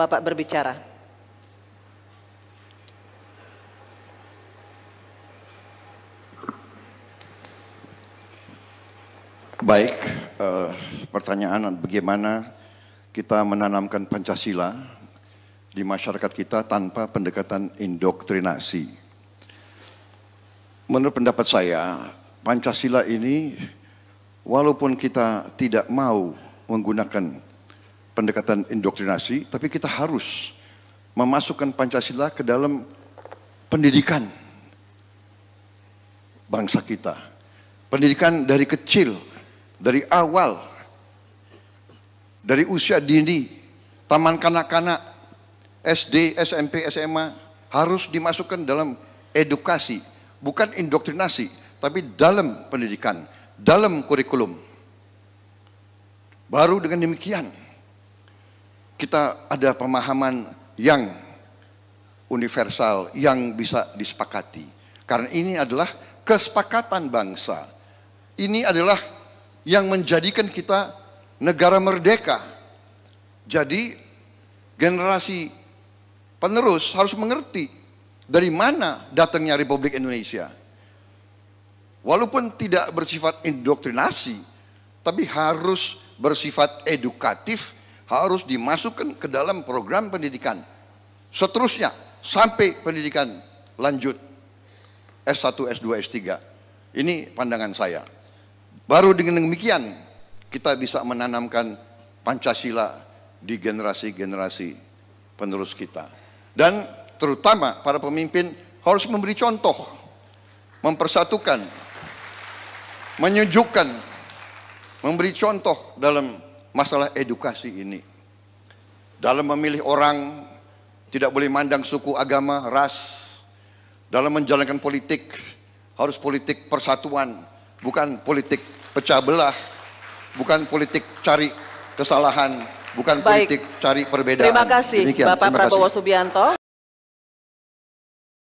Bapak berbicara. Baik, eh, pertanyaan bagaimana kita menanamkan Pancasila di masyarakat kita tanpa pendekatan indoktrinasi. Menurut pendapat saya, Pancasila ini walaupun kita tidak mau menggunakan pendekatan indoktrinasi, tapi kita harus memasukkan Pancasila ke dalam pendidikan bangsa kita. Pendidikan dari kecil, dari awal, dari usia dini, taman kanak-kanak, SD, SMP, SMA, harus dimasukkan dalam edukasi, bukan indoktrinasi, tapi dalam pendidikan, dalam kurikulum. Baru dengan demikian, kita ada pemahaman yang universal, yang bisa disepakati. Karena ini adalah kesepakatan bangsa. Ini adalah yang menjadikan kita negara merdeka. Jadi generasi penerus harus mengerti dari mana datangnya Republik Indonesia. Walaupun tidak bersifat indoktrinasi, tapi harus bersifat edukatif harus dimasukkan ke dalam program pendidikan. Seterusnya sampai pendidikan lanjut S1, S2, S3. Ini pandangan saya. Baru dengan demikian kita bisa menanamkan Pancasila di generasi-generasi penerus kita. Dan terutama para pemimpin harus memberi contoh, mempersatukan, menyejukkan, memberi contoh dalam masalah edukasi ini. Dalam memilih orang tidak boleh mandang suku, agama, ras. Dalam menjalankan politik harus politik persatuan, bukan politik pecah belah, bukan politik cari kesalahan, bukan Baik. politik cari perbedaan. Terima kasih Demikian. Bapak Terima kasih. Prabowo Subianto.